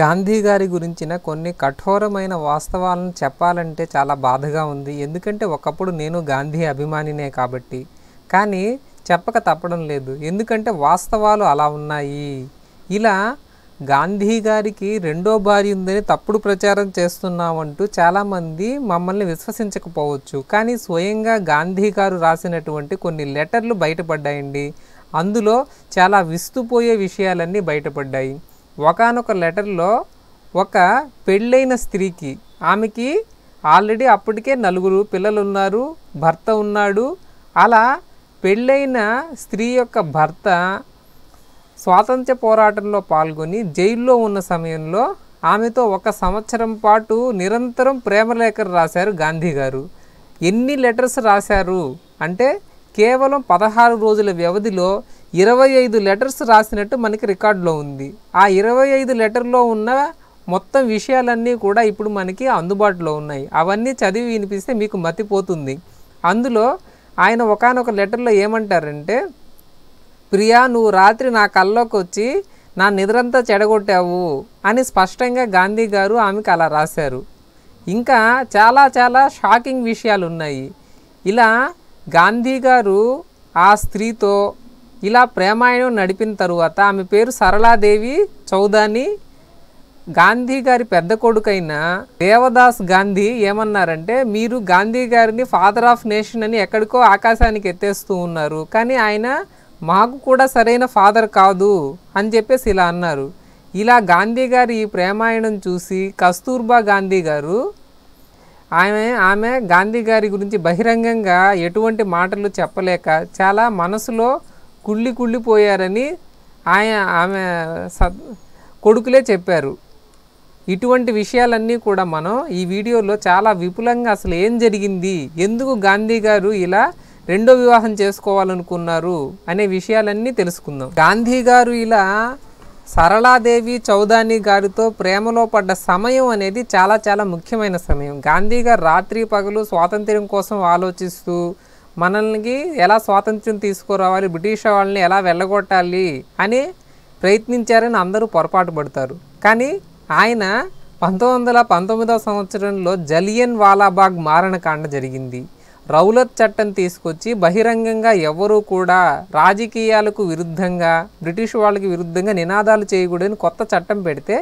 గాంధీ గారి గురించిన కొన్ని కఠోరమైన వాస్తవాలను చెప్పాలంటే చాలా బాధగా ఉంది ఎందుకంటే ఒకప్పుడు నేను గాంధీ అభిమానినే కాబట్టి కానీ చెప్పక తప్పడం లేదు ఎందుకంటే వాస్తవాలు అలా ఉన్నాయి ఇలా గాంధీ గారికి రెండో భార్య ఉందని తప్పుడు ప్రచారం చేస్తున్నామంటూ చాలామంది మమ్మల్ని విశ్వసించకపోవచ్చు కానీ స్వయంగా గాంధీ గారు రాసినటువంటి కొన్ని లెటర్లు బయటపడ్డాయండి అందులో చాలా విస్తుపోయే విషయాలన్నీ బయటపడ్డాయి ఒకనొక లెటర్లో ఒక పెళ్ళైన స్త్రీకి ఆమెకి ఆల్రెడీ అప్పటికే నలుగురు పిల్లలు ఉన్నారు భర్త ఉన్నాడు అలా పెళ్ళైన స్త్రీ యొక్క భర్త స్వాతంత్ర పోరాటంలో పాల్గొని జైల్లో ఉన్న సమయంలో ఆమెతో ఒక సంవత్సరం పాటు నిరంతరం ప్రేమలేఖలు రాశారు గాంధీ గారు ఎన్ని లెటర్స్ రాశారు అంటే కేవలం పదహారు రోజుల వ్యవధిలో ఇరవై ఐదు లెటర్స్ రాసినట్టు మనకి రికార్డులో ఉంది ఆ ఇరవై ఐదు లెటర్లో ఉన్న మొత్తం విషయాలన్నీ కూడా ఇప్పుడు మనకి అందుబాటులో ఉన్నాయి అవన్నీ చదివి వినిపిస్తే మీకు మతిపోతుంది అందులో ఆయన ఒకనొక లెటర్లో ఏమంటారంటే ప్రియా నువ్వు రాత్రి నా కల్లోకి వచ్చి నా నిద్రంతా చెడగొట్టావు అని స్పష్టంగా గాంధీ గారు ఆమెకు అలా రాశారు ఇంకా చాలా చాలా షాకింగ్ విషయాలు ఉన్నాయి ఇలా గాంధీ గారు ఆ స్త్రీతో ఇలా ప్రేమాయణం నడిపిన తరువాత ఆమె పేరు సరళాదేవి చౌదాని గాంధీ గారి పెద్ద కొడుకైన దేవదాస్ గాంధీ ఏమన్నారంటే మీరు గాంధీ గారిని ఫాదర్ ఆఫ్ నేషన్ అని ఎక్కడికో ఆకాశానికి ఎత్తేస్తూ ఉన్నారు కానీ ఆయన మాకు కూడా సరైన ఫాదర్ కాదు అని చెప్పేసి ఇలా అన్నారు ఇలా గాంధీ గారి ఈ ప్రేమాయణం చూసి కస్తూర్బా గాంధీ గారు ఆమె ఆమె గాంధీ గారి గురించి బహిరంగంగా ఎటువంటి మాటలు చెప్పలేక చాలా మనసులో కుళ్ళి కుళ్ళిపోయారని ఆయన ఆమె సద్ కొడుకులే చెప్పారు ఇటువంటి విషయాలన్నీ కూడా మనం ఈ వీడియోలో చాలా విపులంగా అసలు ఏం జరిగింది ఎందుకు గాంధీ గారు ఇలా రెండో వివాహం చేసుకోవాలనుకున్నారు అనే విషయాలన్నీ తెలుసుకుందాం గాంధీ గారు ఇలా సరళాదేవి చౌదాని గారితో ప్రేమలో పడ్డ సమయం అనేది చాలా చాలా ముఖ్యమైన సమయం గాంధీ గారు రాత్రి పగలు స్వాతంత్ర్యం కోసం ఆలోచిస్తూ మనల్ని ఎలా స్వాతంత్ర్యం తీసుకురావాలి బ్రిటిష్ వాళ్ళని ఎలా వెళ్ళగొట్టాలి అని ప్రయత్నించారని అందరూ పొరపాటు పడతారు కానీ ఆయన పంతొమ్మిది వందల పంతొమ్మిదవ సంవత్సరంలో జలియన్ వాలాబాగ్ మారణకాండ జరిగింది రౌలత్ చట్టం తీసుకొచ్చి బహిరంగంగా ఎవరూ కూడా రాజకీయాలకు విరుద్ధంగా బ్రిటిష్ వాళ్ళకి విరుద్ధంగా నినాదాలు చేయకూడదని కొత్త చట్టం పెడితే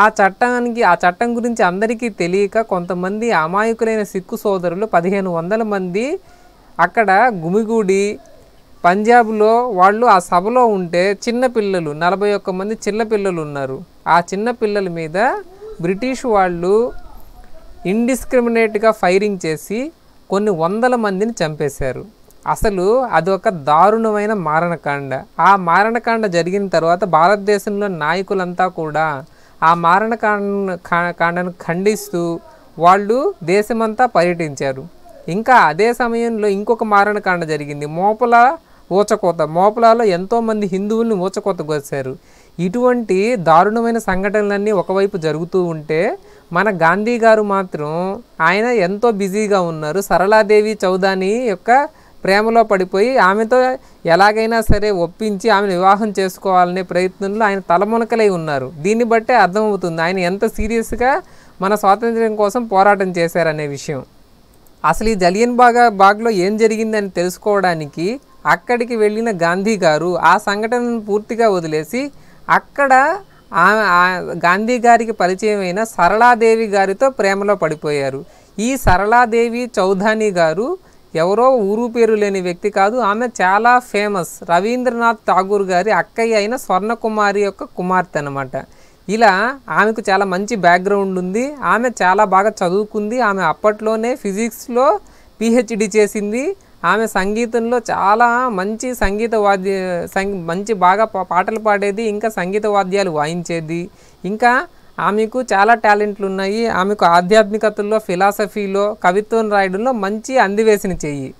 ఆ చట్టానికి ఆ చట్టం గురించి అందరికీ తెలియక కొంతమంది అమాయకులైన సిక్కు సోదరులు పదిహేను వందల మంది అక్కడ గుమిగూడి పంజాబ్లో వాళ్ళు ఆ సభలో ఉంటే చిన్నపిల్లలు నలభై ఒక్క మంది చిన్నపిల్లలు ఉన్నారు ఆ చిన్నపిల్లల మీద బ్రిటిష్ వాళ్ళు ఇండిస్క్రిమినేట్గా ఫైరింగ్ చేసి కొన్ని వందల మందిని చంపేశారు అసలు అదొక దారుణమైన మారణకాండ ఆ మారణకాండ జరిగిన తర్వాత భారతదేశంలో నాయకులంతా కూడా ఆ మారణకాండ కాండను ఖండిస్తూ వాళ్ళు దేశమంతా పర్యటించారు ఇంకా అదే సమయంలో ఇంకొక మారణకాండ జరిగింది మోపల ఊచకోత మోపలాలో ఎంతోమంది హిందువుల్ని ఊచకోత కోసారు ఇటువంటి దారుణమైన సంఘటనలన్నీ ఒకవైపు జరుగుతూ ఉంటే మన గాంధీ గారు మాత్రం ఆయన ఎంతో బిజీగా ఉన్నారు సరళాదేవి చౌదాని యొక్క ప్రేమలో పడిపోయి ఆమెతో ఎలాగైనా సరే ఒప్పించి ఆమెను వివాహం చేసుకోవాలనే ప్రయత్నంలో ఆయన తలమునకలై ఉన్నారు దీన్ని బట్టే అర్థమవుతుంది ఆయన ఎంత సీరియస్గా మన స్వాతంత్ర్యం కోసం పోరాటం చేశారనే విషయం అసలు ఈ జలియన్ బాగా బాగ్లో ఏం జరిగిందని తెలుసుకోవడానికి అక్కడికి వెళ్ళిన గాంధీ గారు ఆ సంఘటనను పూర్తిగా వదిలేసి అక్కడ గాంధీ గారికి పరిచయమైన సరళాదేవి గారితో ప్రేమలో పడిపోయారు ఈ సరళాదేవి చౌధాని గారు ఎవరో ఊరు పేరు లేని వ్యక్తి కాదు ఆమె చాలా ఫేమస్ రవీంద్రనాథ్ ఠాగూర్ గారి అక్కయ్య అయిన స్వర్ణకుమారి యొక్క కుమార్తె అనమాట ఇలా ఆమెకు చాలా మంచి బ్యాక్గ్రౌండ్ ఉంది ఆమె చాలా బాగా చదువుకుంది ఆమె అప్పట్లోనే ఫిజిక్స్లో పిహెచ్డి చేసింది ఆమె సంగీతంలో చాలా మంచి సంగీత వాద్య మంచి బాగా పాటలు పాడేది ఇంకా సంగీత వాద్యాలు వాయించేది ఇంకా ఆమెకు చాలా టాలెంట్లు ఉన్నాయి ఆమెకు ఆధ్యాత్మికతల్లో ఫిలాసఫీలో కవిత్వం రాయడంలో మంచి అందివేసిన చెయ్యి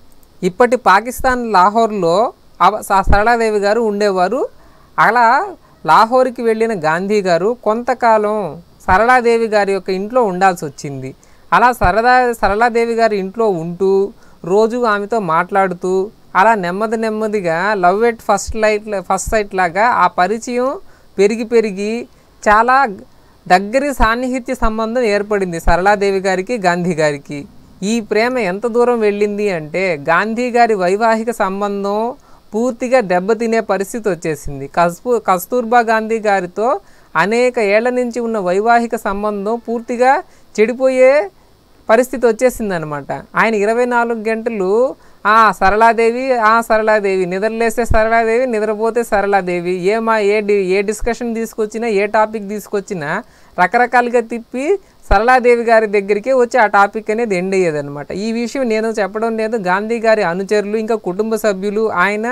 ఇప్పటి పాకిస్తాన్ లాహోర్లో సరళాదేవి గారు ఉండేవారు అలా లాహోర్కి వెళ్ళిన గాంధీ గారు కొంతకాలం సరళాదేవి గారి యొక్క ఇంట్లో ఉండాల్సి వచ్చింది అలా సరదా సరళాదేవి గారి ఇంట్లో ఉంటూ రోజు ఆమెతో మాట్లాడుతూ అలా నెమ్మది నెమ్మదిగా love at first light first sight లాగా ఆ పరిచయం పెరిగి పెరిగి చాలా దగ్గరి సాన్నిహిత్య సంబంధం ఏర్పడింది సరళాదేవి గారికి గాంధీ గారికి ఈ ప్రేమ ఎంత దూరం వెళ్ళింది అంటే గాంధీ గారి వైవాహిక సంబంధం పూర్తిగా దెబ్బతినే పరిస్థితి వచ్చేసింది కస్తూ కస్తూర్బా గాంధీ గారితో అనేక ఏళ్ల నుంచి ఉన్న వైవాహిక సంబంధం పూర్తిగా చెడిపోయే పరిస్థితి వచ్చేసిందనమాట ఆయన ఇరవై నాలుగు గంటలు ఆ సరళాదేవి ఆ సరళాదేవి నిద్రలేస్తే సరళాదేవి నిద్రపోతే సరళాదేవి ఏమా ఏ డి ఏ డిస్కషన్ తీసుకొచ్చినా ఏ టాపిక్ తీసుకొచ్చినా రకరకాలుగా తిప్పి సరళాదేవి గారి దగ్గరికే వచ్చి ఆ టాపిక్ అనేది ఎండ్ అయ్యేదనమాట ఈ విషయం నేను చెప్పడం లేదు గాంధీ గారి అనుచరులు ఇంకా కుటుంబ సభ్యులు ఆయన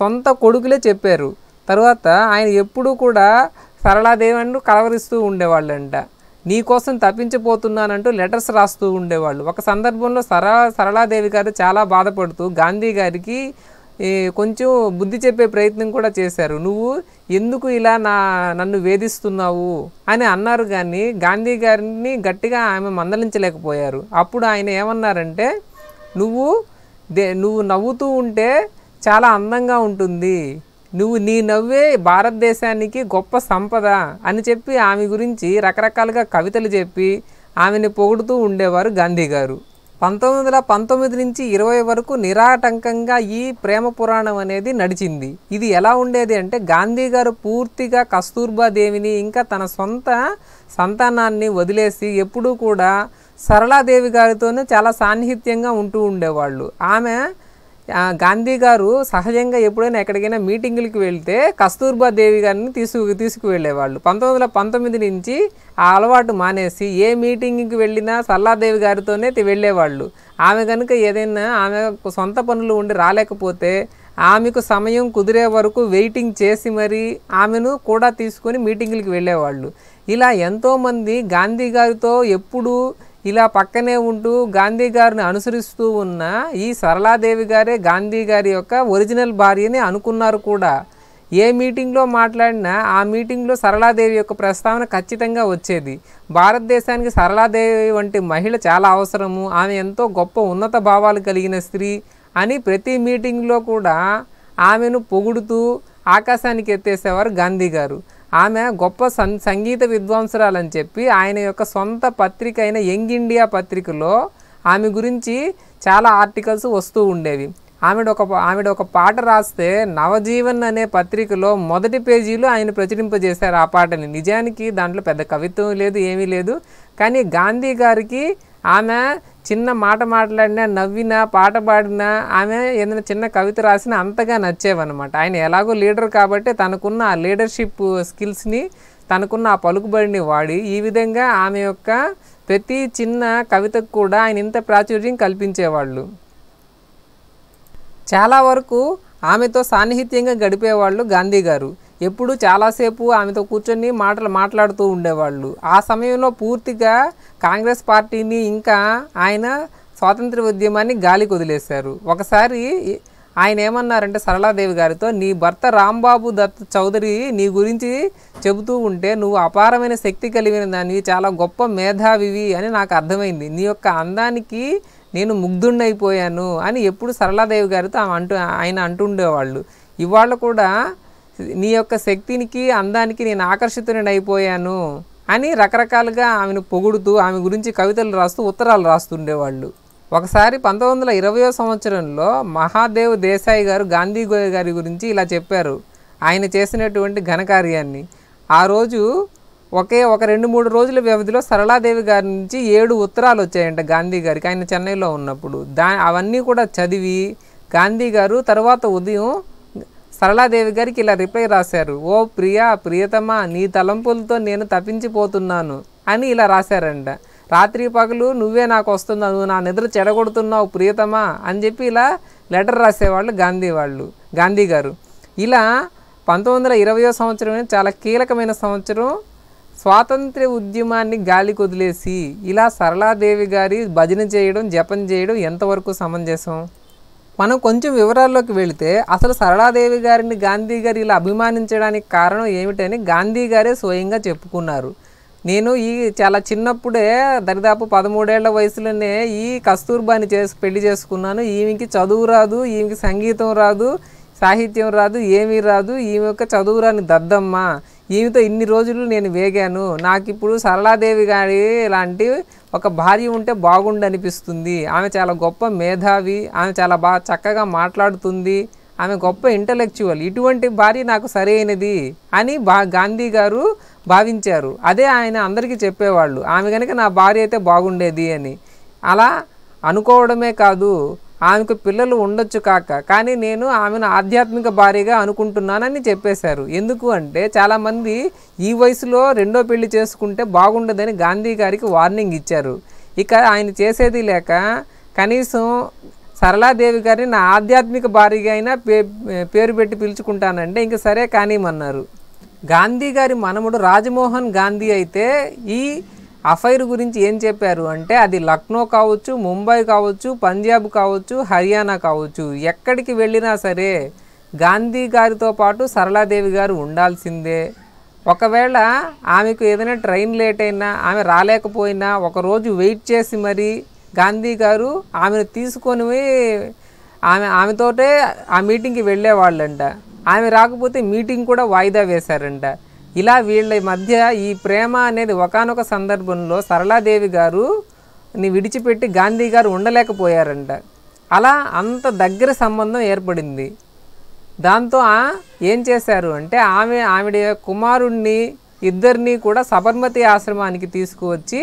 సొంత కొడుకులే చెప్పారు తర్వాత ఆయన ఎప్పుడూ కూడా సరళాదేవి అని కలవరిస్తూ ఉండేవాళ్ళంట నీకోసం తప్పించిపోతున్నానంటూ లెటర్స్ రాస్తూ ఉండేవాళ్ళు ఒక సందర్భంలో సరా సరళాదేవి గారు చాలా బాధపడుతూ గాంధీ గారికి కొంచెం బుద్ధి చెప్పే ప్రయత్నం కూడా చేశారు నువ్వు ఎందుకు ఇలా నా నన్ను వేధిస్తున్నావు అని అన్నారు కానీ గాంధీ గారిని గట్టిగా ఆమె మందలించలేకపోయారు అప్పుడు ఆయన ఏమన్నారంటే నువ్వు దే నువ్వు నవ్వుతూ ఉంటే చాలా అందంగా ఉంటుంది నువ్వు నీ నవ్వే భారతదేశానికి గొప్ప సంపద అని చెప్పి ఆమె గురించి రకరకాలుగా కవితలు చెప్పి ఆమెని పొగుడుతూ ఉండేవారు గాంధీ గారు పంతొమ్మిది వందల పంతొమ్మిది నుంచి ఇరవై వరకు నిరాటంకంగా ఈ ప్రేమ పురాణం అనేది నడిచింది ఇది ఎలా ఉండేది అంటే గాంధీ గారు పూర్తిగా కస్తూర్బా దేవిని ఇంకా తన సొంత సంతానాన్ని వదిలేసి ఎప్పుడూ కూడా సరళాదేవి గారితోనే చాలా సాన్నిహిత్యంగా ఉంటూ ఉండేవాళ్ళు ఆమె గాంధీ గారు సహజంగా ఎప్పుడైనా ఎక్కడికైనా మీటింగులకి వెళ్తే కస్తూర్బా దేవి గారిని తీసుకు తీసుకువెళ్ళేవాళ్ళు పంతొమ్మిది వందల పంతొమ్మిది నుంచి ఆ అలవాటు మానేసి ఏ మీటింగ్కి వెళ్ళినా సల్లాదేవి గారితోనే వెళ్ళేవాళ్ళు ఆమె కనుక ఏదైనా ఆమె సొంత పనులు ఉండి రాలేకపోతే ఆమెకు సమయం కుదిరే వరకు వెయిటింగ్ చేసి మరి ఆమెను కూడా తీసుకొని మీటింగులకి వెళ్ళేవాళ్ళు ఇలా ఎంతోమంది గాంధీ గారితో ఎప్పుడూ ఇలా పక్కనే ఉంటూ గాంధీ గారిని అనుసరిస్తూ ఉన్న ఈ సరళాదేవి గారే గాంధీ గారి యొక్క ఒరిజినల్ భార్యని అనుకున్నారు కూడా ఏ మీటింగ్లో మాట్లాడినా ఆ మీటింగ్లో సరళాదేవి యొక్క ప్రస్తావన ఖచ్చితంగా వచ్చేది భారతదేశానికి సరళాదేవి వంటి మహిళ చాలా అవసరము ఆమె ఎంతో గొప్ప ఉన్నత భావాలు కలిగిన స్త్రీ అని ప్రతి మీటింగ్లో కూడా ఆమెను పొగుడుతూ ఆకాశానికి ఎత్తేసేవారు గాంధీ గారు ఆమె గొప్ప సం సంగీత విద్వాంసురాలని చెప్పి ఆయన యొక్క సొంత పత్రిక అయిన యంగ్ ఇండియా పత్రికలో ఆమె గురించి చాలా ఆర్టికల్స్ వస్తూ ఉండేవి ఆమెడ ఒక ఆమెడ ఒక పాట రాస్తే నవజీవన్ అనే పత్రికలో మొదటి పేజీలో ఆయన ప్రచురింపజేశారు ఆ పాటని నిజానికి దాంట్లో పెద్ద కవిత్వం లేదు ఏమీ లేదు కానీ గాంధీ గారికి ఆమె చిన్న మాట మాట్లాడినా నవ్వినా పాట పాడినా ఆమె ఏదైనా చిన్న కవిత రాసినా అంతగా నచ్చేవన్నమాట ఆయన ఎలాగో లీడర్ కాబట్టి తనకున్న ఆ లీడర్షిప్ స్కిల్స్ని తనకున్న ఆ పలుకుబడిని వాడి ఈ విధంగా ఆమె యొక్క ప్రతి చిన్న కవితకు కూడా ఆయన ఇంత ప్రాచుర్యం కల్పించేవాళ్ళు చాలా వరకు ఆమెతో సాన్నిహిత్యంగా గడిపేవాళ్ళు గాంధీ గారు ఎప్పుడు చాలాసేపు ఆమెతో కూర్చొని మాటలు మాట్లాడుతూ ఉండేవాళ్ళు ఆ సమయంలో పూర్తిగా కాంగ్రెస్ పార్టీని ఇంకా ఆయన స్వాతంత్ర ఉద్యమాన్ని గాలి వదిలేశారు ఒకసారి ఆయన ఏమన్నారంటే సరళాదేవి గారితో నీ భర్త రాంబాబు దత్ చౌదరి నీ గురించి చెబుతూ ఉంటే నువ్వు అపారమైన శక్తి కలిగిన దానివి చాలా గొప్ప మేధావివి అని నాకు అర్థమైంది నీ యొక్క అందానికి నేను ముగ్ధుండైపోయాను అని ఎప్పుడు సరళాదేవి గారితో ఆమె అంటూ ఆయన అంటుండేవాళ్ళు ఇవాళ కూడా నీ యొక్క శక్తినికి అందానికి నేను ఆకర్షితుని అయిపోయాను అని రకరకాలుగా ఆమెను పొగుడుతూ ఆమె గురించి కవితలు రాస్తూ ఉత్తరాలు రాస్తుండేవాళ్ళు ఒకసారి పంతొమ్మిది వందల ఇరవయో సంవత్సరంలో మహాదేవ్ దేశాయి గారు గాంధీ గారి గురించి ఇలా చెప్పారు ఆయన చేసినటువంటి ఘనకార్యాన్ని ఆ రోజు ఒకే ఒక రెండు మూడు రోజుల వ్యవధిలో సరళాదేవి గారి నుంచి ఏడు ఉత్తరాలు వచ్చాయంట గాంధీ గారికి ఆయన చెన్నైలో ఉన్నప్పుడు దా అవన్నీ కూడా చదివి గాంధీ గారు తర్వాత ఉదయం సరళాదేవి గారికి ఇలా రిప్లై రాశారు ఓ ప్రియా ప్రియతమా నీ తలంపులతో నేను తప్పించిపోతున్నాను అని ఇలా రాశారంట రాత్రి పగలు నువ్వే నాకు వస్తున్నావు నా నిద్ర చెడగొడుతున్నావు ప్రియతమా అని చెప్పి ఇలా లెటర్ రాసేవాళ్ళు గాంధీ వాళ్ళు గాంధీ గారు ఇలా పంతొమ్మిది వందల ఇరవయో సంవత్సరం చాలా కీలకమైన సంవత్సరం స్వాతంత్ర ఉద్యమాన్ని గాలి కుదిలేసి ఇలా సరళాదేవి గారి భజన చేయడం జపం చేయడం ఎంతవరకు సమంజసం మనం కొంచెం వివరాల్లోకి వెళితే అసలు సరళాదేవి గారిని గాంధీ గారు ఇలా అభిమానించడానికి కారణం ఏమిటని గాంధీ గారే స్వయంగా చెప్పుకున్నారు నేను ఈ చాలా చిన్నప్పుడే దరిదాపు పదమూడేళ్ల వయసులోనే ఈ కస్తూర్బాని చేసి పెళ్లి చేసుకున్నాను ఈమెకి చదువు రాదు ఈమెకి సంగీతం రాదు సాహిత్యం రాదు ఏమీ రాదు ఈమె యొక్క చదువు రాని దద్దమ్మ ఈమెతో ఇన్ని రోజులు నేను వేగాను నాకు ఇప్పుడు సరళాదేవి గారి లాంటి ఒక భార్య ఉంటే బాగుండనిపిస్తుంది ఆమె చాలా గొప్ప మేధావి ఆమె చాలా బాగా చక్కగా మాట్లాడుతుంది ఆమె గొప్ప ఇంటలెక్చువల్ ఇటువంటి భార్య నాకు సరైనది అని బా గాంధీ గారు భావించారు అదే ఆయన అందరికీ చెప్పేవాళ్ళు ఆమె కనుక నా భార్య అయితే బాగుండేది అని అలా అనుకోవడమే కాదు ఆమెకు పిల్లలు ఉండొచ్చు కాక కానీ నేను ఆమెను ఆధ్యాత్మిక భార్యగా అనుకుంటున్నానని చెప్పేశారు ఎందుకు అంటే చాలామంది ఈ వయసులో రెండో పెళ్లి చేసుకుంటే బాగుండదని గాంధీ గారికి వార్నింగ్ ఇచ్చారు ఇక ఆయన చేసేది లేక కనీసం సరళాదేవి గారిని నా ఆధ్యాత్మిక భార్యగా అయినా పే పేరు పెట్టి పిలుచుకుంటానంటే ఇంక సరే కానిమన్నారు గాంధీ గారి మనముడు రాజమోహన్ గాంధీ అయితే ఈ అఫైర్ గురించి ఏం చెప్పారు అంటే అది లక్నో కావచ్చు ముంబై కావచ్చు పంజాబ్ కావచ్చు హర్యానా కావచ్చు ఎక్కడికి వెళ్ళినా సరే గాంధీ గారితో పాటు సరళాదేవి గారు ఉండాల్సిందే ఒకవేళ ఆమెకు ఏదైనా ట్రైన్ లేట్ అయినా ఆమె రాలేకపోయినా ఒకరోజు వెయిట్ చేసి మరి గాంధీ గారు ఆమెను తీసుకొని ఆమె ఆమెతోటే ఆ మీటింగ్కి వెళ్ళేవాళ్ళంట ఆమె రాకపోతే మీటింగ్ కూడా వాయిదా వేశారంట ఇలా వీళ్ళ మధ్య ఈ ప్రేమ అనేది ఒకనొక సందర్భంలో సరళాదేవి గారు విడిచిపెట్టి గాంధీ గారు ఉండలేకపోయారంట అలా అంత దగ్గర సంబంధం ఏర్పడింది దాంతో ఏం చేశారు అంటే ఆమె ఆవిడ కుమారుణ్ణి ఇద్దరినీ కూడా సబర్మతి ఆశ్రమానికి తీసుకువచ్చి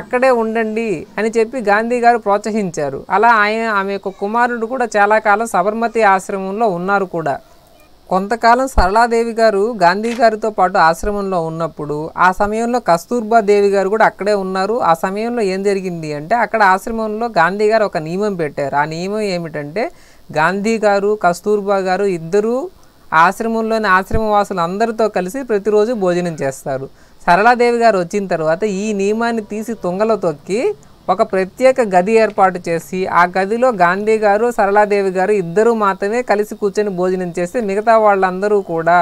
అక్కడే ఉండండి అని చెప్పి గాంధీ గారు ప్రోత్సహించారు అలా ఆయన ఆమె యొక్క కుమారుడు కూడా చాలా కాలం సబర్మతి ఆశ్రమంలో ఉన్నారు కూడా కొంతకాలం సరళాదేవి గారు గాంధీ గారితో పాటు ఆశ్రమంలో ఉన్నప్పుడు ఆ సమయంలో కస్తూర్బా దేవి గారు కూడా అక్కడే ఉన్నారు ఆ సమయంలో ఏం జరిగింది అంటే అక్కడ ఆశ్రమంలో గాంధీ గారు ఒక నియమం పెట్టారు ఆ నియమం ఏమిటంటే గాంధీ గారు కస్తూర్బా గారు ఇద్దరూ ఆశ్రమంలోని ఆశ్రమవాసులు అందరితో కలిసి ప్రతిరోజు భోజనం చేస్తారు సరళాదేవి గారు వచ్చిన తర్వాత ఈ నియమాన్ని తీసి తుంగలో తొక్కి ఒక ప్రత్యేక గది ఏర్పాటు చేసి ఆ గదిలో గాంధీ గారు సరళాదేవి గారు ఇద్దరు మాత్రమే కలిసి కూర్చొని భోజనం చేస్తే మిగతా వాళ్ళందరూ కూడా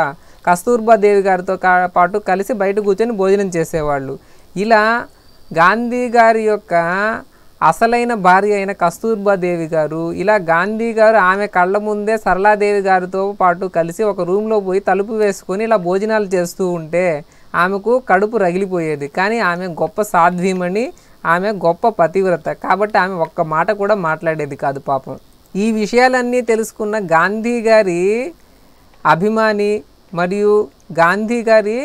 కస్తూర్బా దేవి గారితో పాటు కలిసి బయట కూర్చొని భోజనం చేసేవాళ్ళు ఇలా గాంధీ గారి యొక్క అసలైన భార్య అయిన కస్తూర్బా దేవి గారు ఇలా గాంధీ గారు ఆమె కళ్ళ ముందే సరళాదేవి గారితో పాటు కలిసి ఒక రూమ్లో పోయి తలుపు వేసుకొని ఇలా భోజనాలు చేస్తూ ఉంటే ఆమెకు కడుపు రగిలిపోయేది కానీ ఆమె గొప్ప సాధ్వీమని ఆమె గొప్ప పతివ్రత కాబట్టి ఆమె ఒక్క మాట కూడా మాట్లాడేది కాదు పాపం ఈ విషయాలన్నీ తెలుసుకున్న గాంధీ గారి అభిమాని మరియు గాంధీ గారి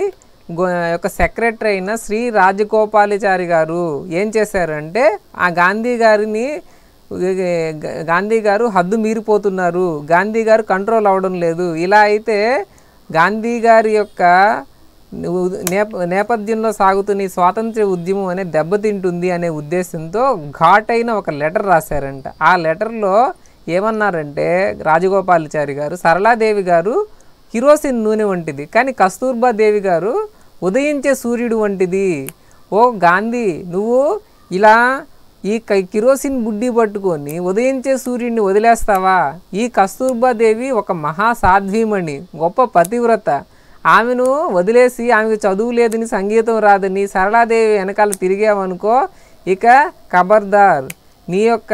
యొక్క సెక్రటరీ అయిన శ్రీ రాజగోపాలచారి గారు ఏం చేశారంటే ఆ గాంధీ గారిని గాంధీ గారు హద్దు మీరిపోతున్నారు గాంధీ గారు కంట్రోల్ అవ్వడం లేదు ఇలా అయితే గాంధీ గారి యొక్క నేప నేపథ్యంలో సాగుతున్న ఈ స్వాతంత్ర ఉద్యమం అనే దెబ్బతింటుంది అనే ఉద్దేశంతో ఘాటైన ఒక లెటర్ రాశారంట ఆ లెటర్లో ఏమన్నారంటే రాజగోపాలాచారి గారు సరళాదేవి గారు కిరోసిన్ నూనె వంటిది కానీ కస్తూర్బా దేవి గారు ఉదయించే సూర్యుడు వంటిది ఓ గాంధీ నువ్వు ఇలా ఈ కిరోసిన్ బుడ్డి పట్టుకొని ఉదయించే సూర్యుడిని వదిలేస్తావా ఈ కస్తూర్బా దేవి ఒక మహాసాధ్వీమణి గొప్ప పతివ్రత ఆమెను వదిలేసి ఆమెకు చదువు లేదని సంగీతం రాదని సరళాదేవి వెనకాల తిరిగావనుకో ఇక ఖబర్దార్ నీ యొక్క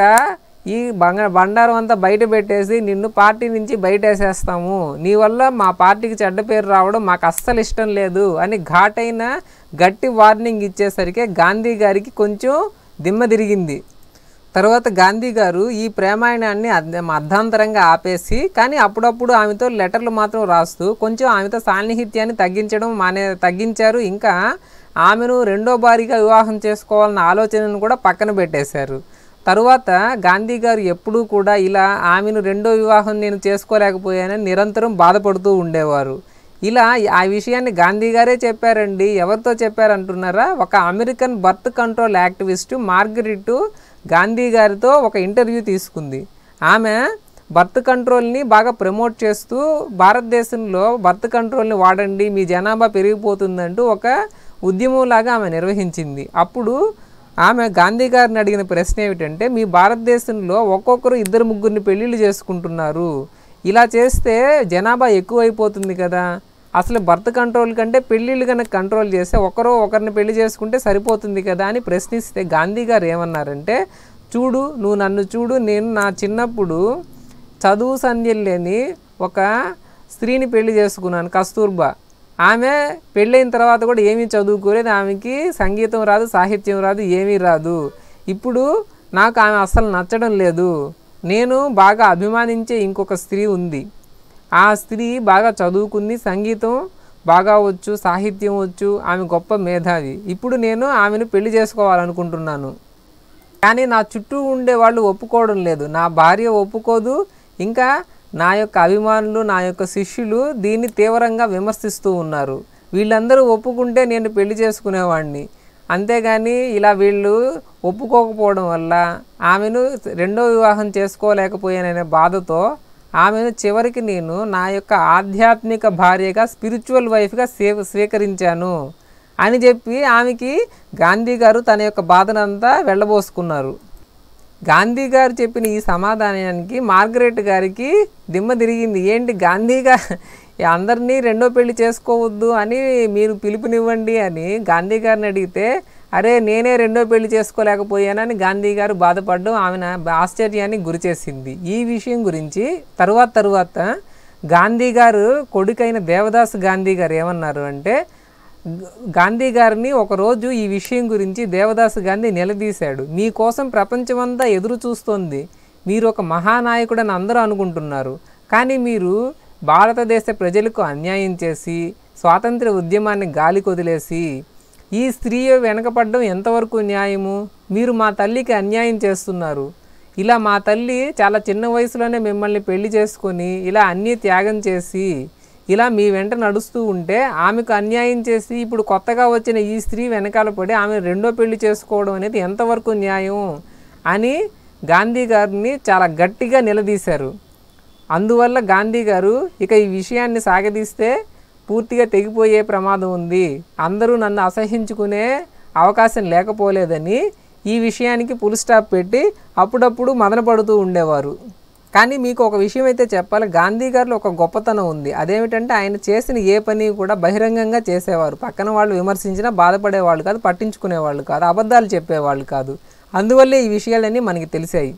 ఈ బంగ బండారం అంతా బయట పెట్టేసి నిన్ను పార్టీ నుంచి బయట వేసేస్తాము నీ వల్ల మా పార్టీకి చెడ్డ పేరు రావడం మాకు అస్సలు ఇష్టం లేదు అని ఘాటైన గట్టి వార్నింగ్ ఇచ్చేసరికి గాంధీ గారికి కొంచెం దిమ్మ తిరిగింది తర్వాత గాంధీ గారు ఈ ప్రేమాయణాన్ని అర్ధాంతరంగా ఆపేసి కానీ అప్పుడప్పుడు ఆమెతో లెటర్లు మాత్రం రాస్తూ కొంచెం ఆమెతో సాన్నిహిత్యాన్ని తగ్గించడం మానే తగ్గించారు ఇంకా ఆమెను రెండో భారీగా వివాహం చేసుకోవాలన్న ఆలోచనను కూడా పక్కన పెట్టేశారు తరువాత గాంధీ గారు ఎప్పుడూ కూడా ఇలా ఆమెను రెండో వివాహం నేను చేసుకోలేకపోయానని నిరంతరం బాధపడుతూ ఉండేవారు ఇలా ఆ విషయాన్ని గాంధీ గారే చెప్పారండి ఎవరితో చెప్పారంటున్నారా ఒక American birth control activist Margaret Gandhi గారితో ఒక ఇంటర్వ్యూ తీసుకుంది ఆమె బర్త్ కంట్రోల్ని బాగా ప్రమోట్ చేస్తూ భారతదేశంలో బర్త్ కంట్రోల్ని వాడండి మీ జనాభా పెరిగిపోతుందంటూ ఒక ఉద్యమంలాగా ఆమె నిర్వహించింది అప్పుడు ఆమె గాంధీ గారిని అడిగిన ప్రశ్న ఏమిటంటే మీ భారతదేశంలో ఒక్కొక్కరు ఇద్దరు ముగ్గురిని పెళ్ళిళ్ళు చేసుకుంటున్నారు ఇలా చేస్తే జనాభా ఎక్కువైపోతుంది కదా అసలు బర్త్ కంట్రోల్ కంటే పెళ్ళిళ్ళు కనుక కంట్రోల్ చేస్తే ఒకరో ఒకరిని పెళ్లి చేసుకుంటే సరిపోతుంది కదా అని ప్రశ్నిస్తే గాంధీ గారు ఏమన్నారంటే చూడు నువ్వు నన్ను చూడు నేను నా చిన్నప్పుడు చదువు సంధ్యలు లేని ఒక స్త్రీని పెళ్లి చేసుకున్నాను కస్తూర్బా ఆమె పెళ్ళైన తర్వాత కూడా ఏమీ చదువుకోలేదు ఆమెకి సంగీతం రాదు సాహిత్యం రాదు ఏమీ రాదు ఇప్పుడు నాకు ఆమె అస్సలు నచ్చడం లేదు నేను బాగా అభిమానించే ఇంకొక స్త్రీ ఉంది ఆ స్త్రీ బాగా చదువుకుంది సంగీతం బాగా వచ్చు సాహిత్యం వచ్చు ఆమె గొప్ప మేధావి ఇప్పుడు నేను ఆమెను పెళ్లి చేసుకోవాలనుకుంటున్నాను కానీ నా చుట్టూ ఉండే వాళ్ళు ఒప్పుకోవడం లేదు నా భార్య ఒప్పుకోదు ఇంకా నా యొక్క అభిమానులు నా యొక్క శిష్యులు దీన్ని తీవ్రంగా విమర్శిస్తూ ఉన్నారు వీళ్ళందరూ ఒప్పుకుంటే నేను పెళ్లి చేసుకునేవాడిని అంతేగాని ఇలా వీళ్ళు ఒప్పుకోకపోవడం వల్ల ఆమెను రెండో వివాహం చేసుకోలేకపోయాననే బాధతో ఆమెను చివరికి నేను నా యొక్క ఆధ్యాత్మిక భార్యగా స్పిరిచువల్ వైఫ్గా సే స్వీకరించాను అని చెప్పి ఆమెకి గాంధీ గారు తన యొక్క బాధనంతా వెళ్ళబోసుకున్నారు గాంధీ గారు చెప్పిన ఈ సమాధానానికి మార్గరెట్ గారికి దిమ్మ తిరిగింది ఏంటి గాంధీ గారు అందరినీ రెండో పెళ్లి చేసుకోవద్దు అని మీరు పిలుపునివ్వండి అని గాంధీ గారిని అడిగితే అరే నేనే రెండో పెళ్లి చేసుకోలేకపోయానని గాంధీ గారు బాధపడడం ఆమెను ఆశ్చర్యాన్ని గురిచేసింది ఈ విషయం గురించి తరువాత తరువాత గాంధీ గారు కొడుకైన దేవదాస్ గాంధీ గారు ఏమన్నారు అంటే గాంధీ గారిని ఒకరోజు ఈ విషయం గురించి దేవదాస్ గాంధీ నిలదీశాడు మీకోసం ప్రపంచమంతా ఎదురు చూస్తోంది మీరు ఒక మహానాయకుడని అందరూ అనుకుంటున్నారు కానీ మీరు భారతదేశ ప్రజలకు అన్యాయం చేసి స్వాతంత్ర ఉద్యమాన్ని గాలి కొదిలేసి ఈ స్త్రీ వెనకపడడం ఎంతవరకు న్యాయము మీరు మా తల్లికి అన్యాయం చేస్తున్నారు ఇలా మా తల్లి చాలా చిన్న వయసులోనే మిమ్మల్ని పెళ్లి చేసుకొని ఇలా అన్నీ త్యాగం చేసి ఇలా మీ వెంట నడుస్తూ ఉంటే ఆమెకు అన్యాయం చేసి ఇప్పుడు కొత్తగా వచ్చిన ఈ స్త్రీ వెనకాల పడి ఆమె రెండో పెళ్లి చేసుకోవడం అనేది ఎంతవరకు న్యాయం అని గాంధీ గారిని చాలా గట్టిగా నిలదీశారు అందువల్ల గాంధీ గారు ఇక ఈ విషయాన్ని సాగదీస్తే పూర్తిగా తెగిపోయే ప్రమాదం ఉంది అందరూ నన్ను అసహించుకునే అవకాశం లేకపోలేదని ఈ విషయానికి పుల్ స్టాప్ పెట్టి అప్పుడప్పుడు మదన పడుతూ ఉండేవారు కానీ మీకు ఒక విషయం అయితే చెప్పాలి గాంధీ గారిలో ఒక గొప్పతనం ఉంది అదేమిటంటే ఆయన చేసిన ఏ పని కూడా బహిరంగంగా చేసేవారు పక్కన వాళ్ళు విమర్శించినా బాధపడేవాళ్ళు కాదు పట్టించుకునేవాళ్ళు కాదు అబద్ధాలు చెప్పేవాళ్ళు కాదు అందువల్లే ఈ విషయాలన్నీ మనకి తెలిసాయి